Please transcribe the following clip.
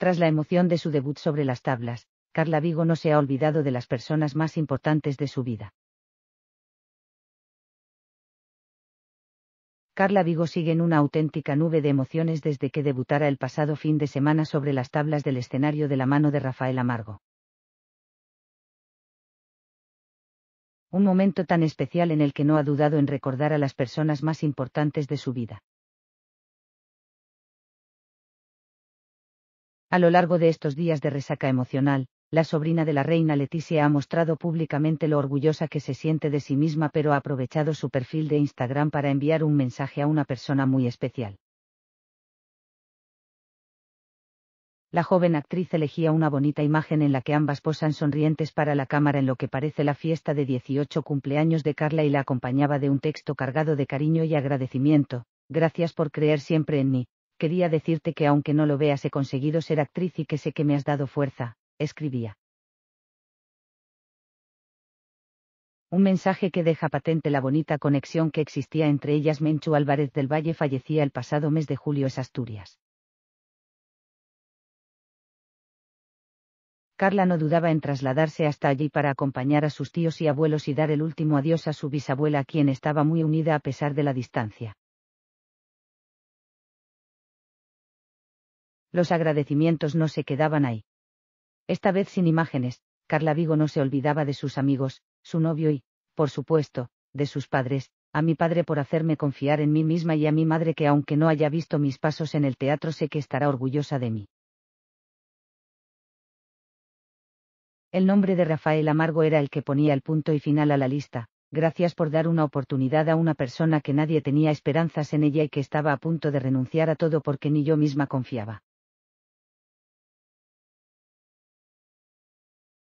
Tras la emoción de su debut sobre las tablas, Carla Vigo no se ha olvidado de las personas más importantes de su vida. Carla Vigo sigue en una auténtica nube de emociones desde que debutara el pasado fin de semana sobre las tablas del escenario de la mano de Rafael Amargo. Un momento tan especial en el que no ha dudado en recordar a las personas más importantes de su vida. A lo largo de estos días de resaca emocional, la sobrina de la reina Leticia ha mostrado públicamente lo orgullosa que se siente de sí misma pero ha aprovechado su perfil de Instagram para enviar un mensaje a una persona muy especial. La joven actriz elegía una bonita imagen en la que ambas posan sonrientes para la cámara en lo que parece la fiesta de 18 cumpleaños de Carla y la acompañaba de un texto cargado de cariño y agradecimiento, gracias por creer siempre en mí, Quería decirte que aunque no lo veas he conseguido ser actriz y que sé que me has dado fuerza, escribía. un mensaje que deja patente la bonita conexión que existía entre ellas. Menchu Álvarez del Valle fallecía el pasado mes de julio en Asturias. Carla no dudaba en trasladarse hasta allí para acompañar a sus tíos y abuelos y dar el último adiós a su bisabuela a quien estaba muy unida a pesar de la distancia. Los agradecimientos no se quedaban ahí. Esta vez sin imágenes, Carla Vigo no se olvidaba de sus amigos, su novio y, por supuesto, de sus padres, a mi padre por hacerme confiar en mí misma y a mi madre que aunque no haya visto mis pasos en el teatro sé que estará orgullosa de mí. El nombre de Rafael Amargo era el que ponía el punto y final a la lista, gracias por dar una oportunidad a una persona que nadie tenía esperanzas en ella y que estaba a punto de renunciar a todo porque ni yo misma confiaba.